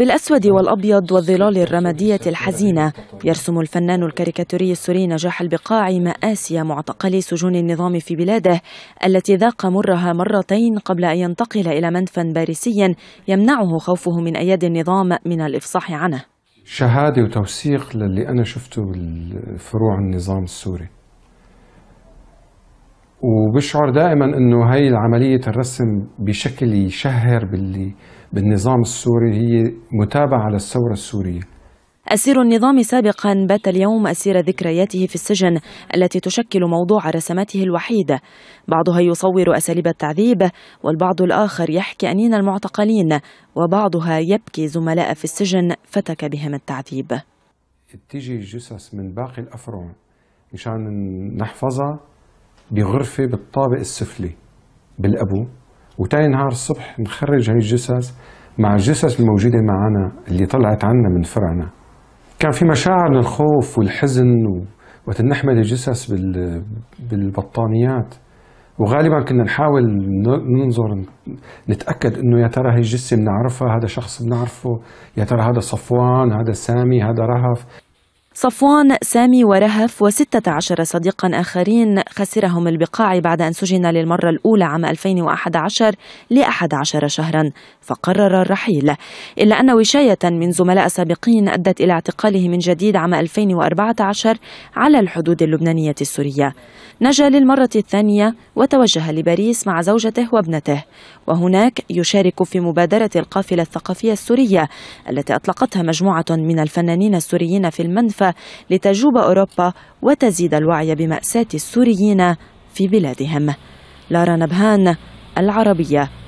بالأسود والأبيض والظلال الرمادية الحزينة يرسم الفنان الكاريكاتوري السوري نجاح البقاعي مآسي معتقلي سجون النظام في بلاده التي ذاق مرها مرتين قبل أن ينتقل إلى منفى باريسي يمنعه خوفه من أيادي النظام من الإفصاح عنه شهادة وتوثيق للي أنا شفته بفروع النظام السوري وبشعر دائما انه هي عمليه الرسم بشكل يشهر باللي بالنظام السوري هي متابعه للثوره السوريه أسير النظام سابقا بات اليوم أسير ذكرياته في السجن التي تشكل موضوع رسماته الوحيدة بعضها يصور أساليب التعذيب والبعض الآخر يحكي أنين المعتقلين وبعضها يبكي زملاء في السجن فتك بهم التعذيب تيجي جثث من باقي الأفرع مشان نحفظها بغرفة بالطابق السفلي بالأبو وتاني نهار الصبح نخرج هاي الجثث مع الجثث الموجودة معنا اللي طلعت عنا من فرعنا كان في مشاعر من الخوف والحزن و... وقت نحمل الجثث بال... بالبطانيات وغالبا كنا نحاول ننظر نتاكد انه يا ترى هي الجثه بنعرفها هذا شخص بنعرفه يا ترى هذا صفوان هذا سامي هذا رهف صفوان سامي ورهف و16 صديقا آخرين خسرهم البقاع بعد أن سجن للمرة الأولى عام 2011 ل 11 شهرا فقرر الرحيل إلا أن وشاية من زملاء سابقين أدت إلى اعتقاله من جديد عام 2014 على الحدود اللبنانية السورية نجا للمرة الثانية وتوجه لباريس مع زوجته وابنته وهناك يشارك في مبادرة القافلة الثقافية السورية التي أطلقتها مجموعة من الفنانين السوريين في المنفى لتجوب أوروبا وتزيد الوعي بمأساة السوريين في بلادهم لارا نبهان العربية